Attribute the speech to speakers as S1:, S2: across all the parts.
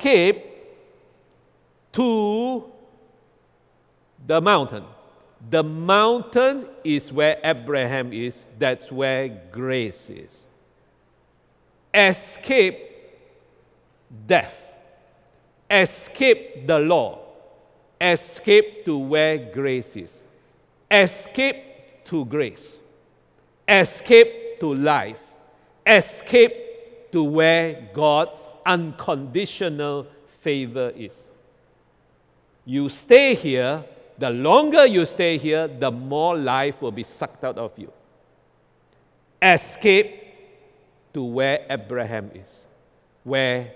S1: escape to the mountain. The mountain is where Abraham is, that's where grace is. Escape death, escape the law, escape to where grace is, escape to grace, escape to life, escape to where God's unconditional favor is. You stay here, the longer you stay here, the more life will be sucked out of you. Escape to where Abraham is, where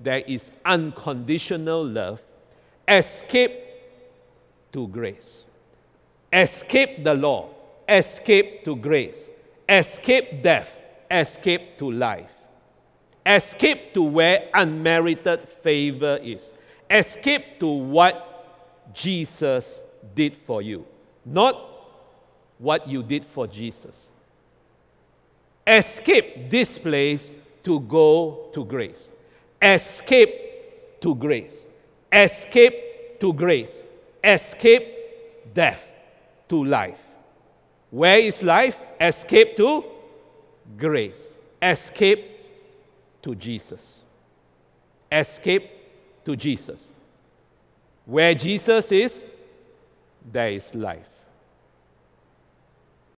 S1: there is unconditional love. Escape to grace. Escape the law. Escape to grace. Escape death. Escape to life. Escape to where unmerited favor is. Escape to what Jesus did for you, not what you did for Jesus. Escape this place to go to grace. Escape to grace. Escape to grace. Escape death to life. Where is life? Escape to grace. Escape to Jesus. Escape to Jesus. Where Jesus is, there is life.